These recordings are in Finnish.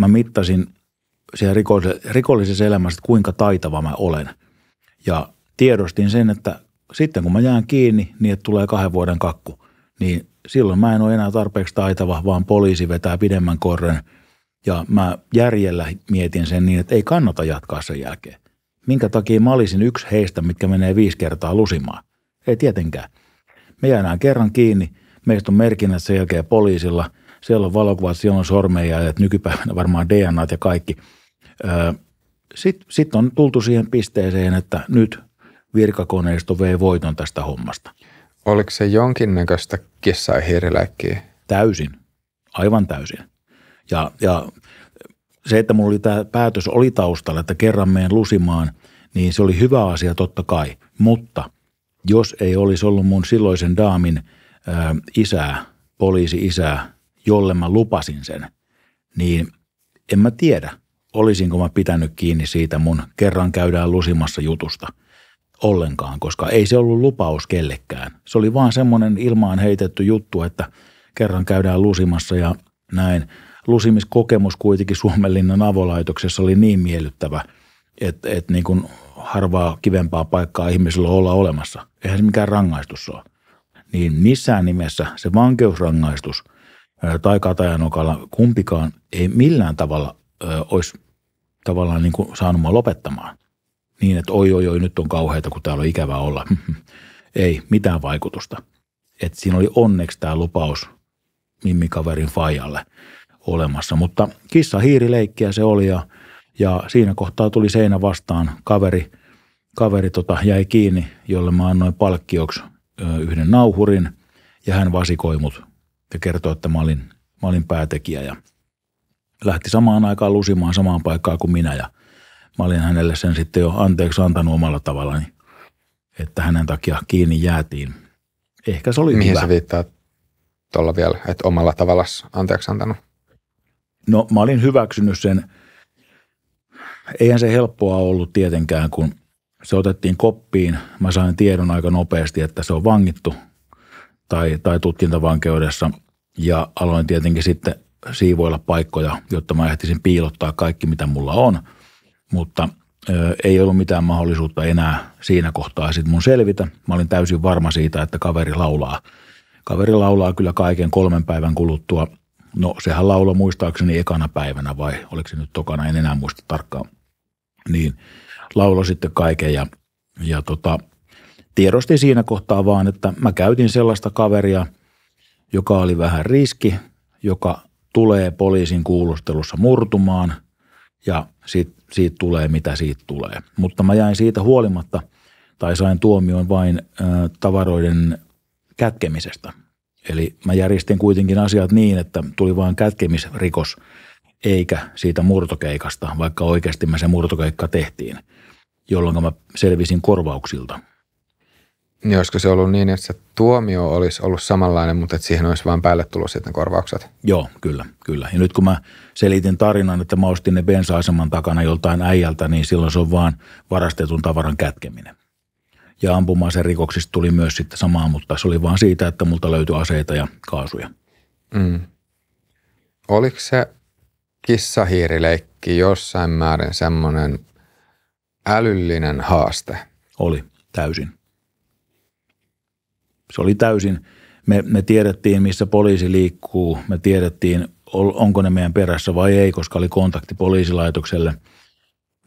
mä mittasin siellä rikollisessa, rikollisessa elämässä, että kuinka taitava mä olen. Ja tiedostin sen, että sitten kun mä jään kiinni, niin että tulee kahden vuoden kakku, niin silloin mä en ole enää tarpeeksi taitava, vaan poliisi vetää pidemmän korren. Ja mä järjellä mietin sen niin, että ei kannata jatkaa sen jälkeen. Minkä takia mä olisin yksi heistä, mitkä menee viisi kertaa lusimaan? Ei tietenkään. Me jäädään kerran kiinni, meistä on merkinnät sen jälkeen poliisilla – siellä on valokuvat, siellä on sormeja ja nykypäivänä varmaan DNA ja kaikki. Sitten sit on tultu siihen pisteeseen, että nyt virkakoneisto vei voiton tästä hommasta. Oliko se jonkinnäköistä kissa ja Täysin, aivan täysin. Ja, ja se, että mulla oli tämä päätös oli taustalla, että kerran meen lusimaan, niin se oli hyvä asia totta kai. Mutta jos ei olisi ollut mun silloisen daamin ö, isää, poliisi-isää jolle mä lupasin sen, niin en mä tiedä, olisinko mä pitänyt kiinni siitä mun kerran käydään lusimassa jutusta ollenkaan, koska ei se ollut lupaus kellekään. Se oli vaan semmoinen ilmaan heitetty juttu, että kerran käydään lusimassa ja näin. Lusimiskokemus kuitenkin Suomenlinnan avolaitoksessa oli niin miellyttävä, että, että niin kuin harvaa kivempaa paikkaa ihmisellä olla olemassa. Eihän se mikään rangaistus ole. Niin missään nimessä se vankeusrangaistus – tai Katajanokalla, kumpikaan ei millään tavalla ö, olisi tavallaan niin kuin saanut mua lopettamaan. Niin, että oi, oi, oi, nyt on kauheita, kun täällä on ikävää olla. ei mitään vaikutusta. Et siinä oli onneksi tämä lupaus Mimmikaverin Fajalle olemassa. Mutta kissa hiirileikkiä se oli ja, ja siinä kohtaa tuli seinä vastaan. Kaveri, kaveri tota, jäi kiinni, jolle mä annoin palkkioksi ö, yhden nauhurin ja hän vasikoi mut ja kertoi, että mä olin, mä olin päätekijä ja lähti samaan aikaan lusimaan samaan paikkaan kuin minä ja mä olin hänelle sen sitten jo anteeksi antanut omalla tavallaan, että hänen takia kiinni jäätiin. Ehkä se oli Mihin hyvä. se viittaa tuolla vielä, että omalla tavalla anteeksi antanut? No mä olin hyväksynyt sen. Eihän se helppoa ollut tietenkään, kun se otettiin koppiin. Mä sain tiedon aika nopeasti, että se on vangittu tai, tai tutkintavankeudessa – ja aloin tietenkin sitten siivoilla paikkoja, jotta mä ehtisin piilottaa kaikki, mitä mulla on. Mutta ö, ei ollut mitään mahdollisuutta enää siinä kohtaa sit mun selvitä. Mä olin täysin varma siitä, että kaveri laulaa. Kaveri laulaa kyllä kaiken kolmen päivän kuluttua. No sehän lauloi muistaakseni ekana päivänä vai oliko se nyt tokana, en enää muista tarkkaan. Niin laulo sitten kaiken ja, ja tota, tiedosti siinä kohtaa vaan, että mä käytin sellaista kaveria – joka oli vähän riski, joka tulee poliisin kuulustelussa murtumaan ja siitä, siitä tulee mitä siitä tulee. Mutta mä jäin siitä huolimatta tai sain tuomion vain ö, tavaroiden kätkemisestä. Eli mä järjestin kuitenkin asiat niin, että tuli vain kätkemisrikos eikä siitä murtokeikasta, vaikka oikeasti me se murtokeikka tehtiin, jolloin mä selvisin korvauksilta – niin olisiko se ollut niin, että se tuomio olisi ollut samanlainen, mutta että siihen olisi vain päälle tullut sitten korvaukset? Joo, kyllä, kyllä. Ja nyt kun mä selitin tarinan, että mä ostin ne bensa-aseman takana joltain äijältä, niin silloin se on vaan varastetun tavaran kätkeminen. Ja sen rikoksista tuli myös sitten samaa, mutta se oli vaan siitä, että multa löytyi aseita ja kaasuja. Mm. Oliko se kissahiirileikki jossain määrin semmoinen älyllinen haaste? Oli, täysin se oli täysin, me, me tiedettiin, missä poliisi liikkuu, me tiedettiin, onko ne meidän perässä vai ei, koska oli kontakti poliisilaitokselle.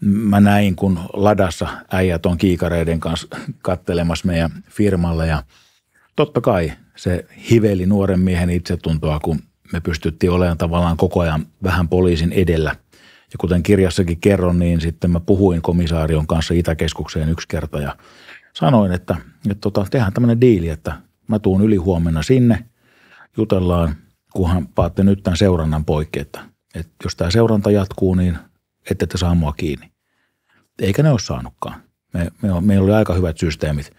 Mä näin, kun ladassa äijät on kiikareiden kanssa kattelemassa meidän firmalle ja totta kai se hiveli nuoren miehen itsetuntoa, kun me pystyttiin olemaan tavallaan koko ajan vähän poliisin edellä. Ja kuten kirjassakin kerron, niin sitten mä puhuin komisaarion kanssa Itäkeskukseen yksi kerta ja – sanoin, että, että tota, tehdään tämmöinen diili, että mä tuun yli huomenna sinne, jutellaan, kunhan paatte nyt tämän seurannan poikki, että, että jos tämä seuranta jatkuu, niin ette te saa mua kiinni. Eikä ne ole saanutkaan. Me, me, meillä oli aika hyvät systeemit.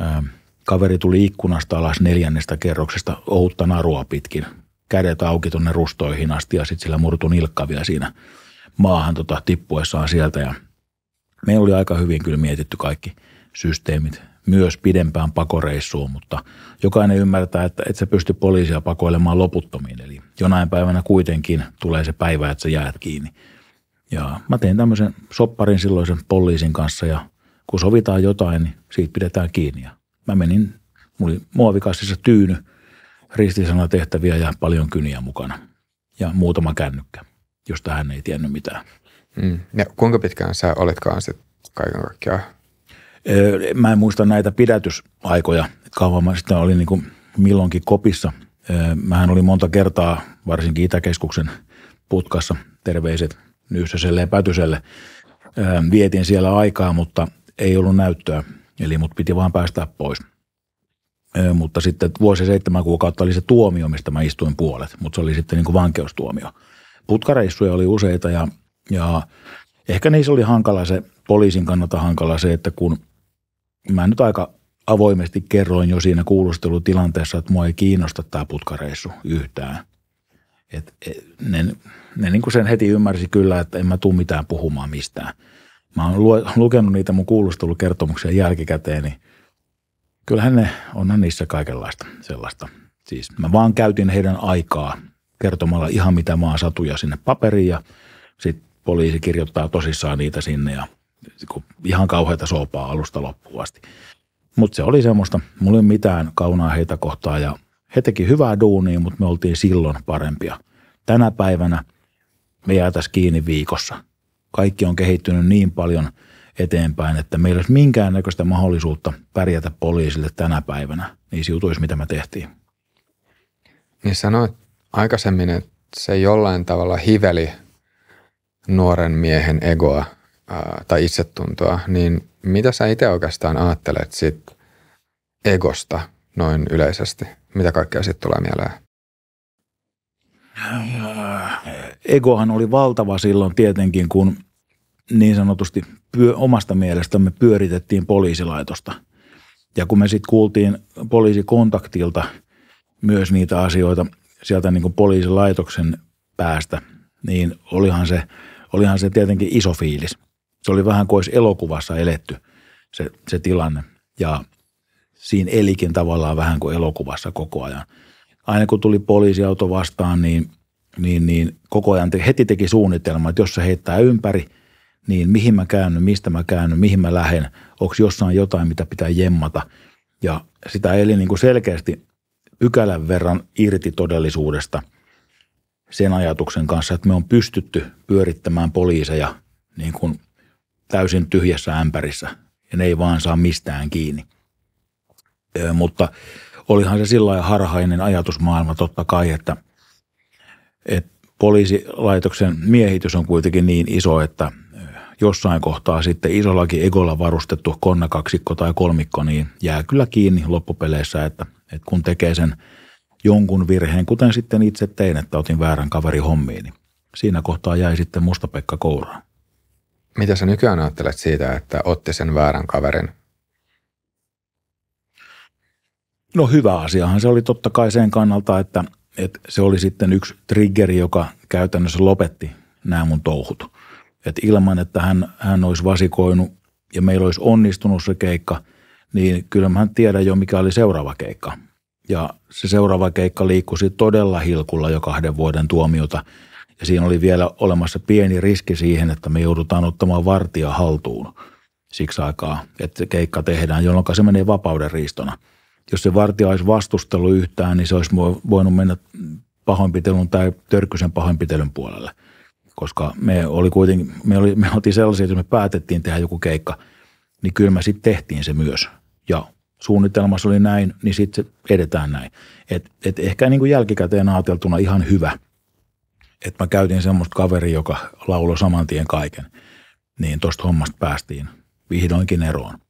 Ö, ähm, kaveri tuli ikkunasta alas neljännestä kerroksesta outta narua pitkin, kädet auki tuonne rustoihin asti ja sitten sillä murtu nilkka vielä siinä maahan tota, tippuessaan sieltä. Ja meillä oli aika hyvin kyllä mietitty kaikki – systeemit myös pidempään pakoreissuun, mutta jokainen ymmärtää, että et sä pysty poliisia pakoilemaan loputtomiin. Eli jonain päivänä kuitenkin tulee se päivä, että sä jäät kiinni. Ja mä tein tämmöisen sopparin silloisen poliisin kanssa ja kun sovitaan jotain, niin siitä pidetään kiinni. Ja mä menin, mulla oli muovikassissa tyyny, tehtäviä ja paljon kyniä mukana ja muutama kännykkä, josta hän ei tiennyt mitään. Mm. Ja kuinka pitkään sä oletkaan sitten kaiken kaikkiaan Mä en muista näitä pidätysaikoja, kauan mä sitten olin niin kuin milloinkin kopissa. Mähän oli monta kertaa, varsinkin Itäkeskuksen putkassa, terveiset Nyyssöselle ja Pätyselle. Vietin siellä aikaa, mutta ei ollut näyttöä, eli mut piti vaan päästä pois. Mutta sitten vuosi seitsemän kuukautta oli se tuomio, mistä mä istuin puolet, mutta se oli sitten niin kuin vankeustuomio. Putkareissuja oli useita ja, ja ehkä niissä oli hankala se, poliisin kannalta hankala se, että kun – mä nyt aika avoimesti kerroin jo siinä kuulustelutilanteessa, että mua ei kiinnosta tämä putkareissu yhtään. Et, e, ne ne niin kuin sen heti ymmärsi kyllä, että en mä tuu mitään puhumaan mistään. Mä oon lukenut niitä mun kuulustelukertomuksia jälkikäteen, niin kyllähän ne, onhan niissä kaikenlaista sellaista. Siis mä vaan käytin heidän aikaa kertomalla ihan mitä maan satuja sinne paperiin ja sitten poliisi kirjoittaa tosissaan niitä sinne ja – ihan kauheita soopaa alusta loppuun asti. Mutta se oli semmoista, mulla ei mitään kaunaa heitä kohtaan ja he teki hyvää duunia, mutta me oltiin silloin parempia. Tänä päivänä me jäätäisiin kiinni viikossa. Kaikki on kehittynyt niin paljon eteenpäin, että meillä olisi minkäännäköistä mahdollisuutta pärjätä poliisille tänä päivänä niissä jutuissa, mitä me tehtiin. Niin sanoit aikaisemmin, että se jollain tavalla hiveli nuoren miehen egoa – ää, tai itsetuntoa, niin mitä sä itse oikeastaan ajattelet sit egosta noin yleisesti? Mitä kaikkea sitten tulee mieleen? Egohan oli valtava silloin tietenkin, kun niin sanotusti pyö, omasta mielestämme pyöritettiin poliisilaitosta. Ja kun me sitten kuultiin poliisikontaktilta myös niitä asioita sieltä niin kuin poliisilaitoksen päästä, niin olihan se, olihan se tietenkin iso fiilis – se oli vähän kuin olisi elokuvassa eletty se, se tilanne ja siinä elikin tavallaan vähän kuin elokuvassa koko ajan. Aina kun tuli poliisiauto vastaan, niin, niin, niin koko ajan te, heti teki suunnitelma, että jos se heittää ympäri, niin mihin mä käyn, mistä mä käyn, mihin mä lähden, onko jossain jotain, mitä pitää jemmata. Ja sitä eli niin kuin selkeästi pykälän verran irti todellisuudesta sen ajatuksen kanssa, että me on pystytty pyörittämään poliiseja niin kuin täysin tyhjässä ämpärissä ja ne ei vaan saa mistään kiinni. Ö, mutta olihan se sillä harhainen ajatusmaailma totta kai, että, että poliisilaitoksen miehitys on kuitenkin niin iso, että jossain kohtaa sitten isollakin egolla varustettu konnakaksikko tai kolmikko, niin jää kyllä kiinni loppupeleissä, että, että kun tekee sen jonkun virheen, kuten sitten itse tein, että otin väärän kaveri hommiin, niin siinä kohtaa jäi sitten mustapekka kouraan. Mitä sä nykyään ajattelet siitä, että otti sen väärän kaverin? No hyvä asiahan se oli totta kai sen kannalta, että, että se oli sitten yksi triggeri, joka käytännössä lopetti nämä mun touhut. Että ilman, että hän, hän olisi vasikoinut ja meillä olisi onnistunut se keikka, niin kyllä mä tiedän jo, mikä oli seuraava keikka. Ja se seuraava keikka liikkui todella hilkulla jo kahden vuoden tuomiota – ja siinä oli vielä olemassa pieni riski siihen, että me joudutaan ottamaan vartija haltuun siksi aikaa, että keikka tehdään, jolloin se menee vapauden riistona. Jos se vartija olisi vastustellut yhtään, niin se olisi voinut mennä pahoinpitelun tai törkysen pahoinpitelyn puolelle. Koska me oli kuitenkin, me, oli, me oltiin sellaisia, että me päätettiin tehdä joku keikka, niin kyllä me sitten tehtiin se myös. Ja suunnitelmassa oli näin, niin sitten edetään näin. Et, et ehkä niin kuin jälkikäteen ajateltuna ihan hyvä – että mä käytin semmoista kaveria, joka lauloi saman tien kaiken, niin tuosta hommasta päästiin vihdoinkin eroon.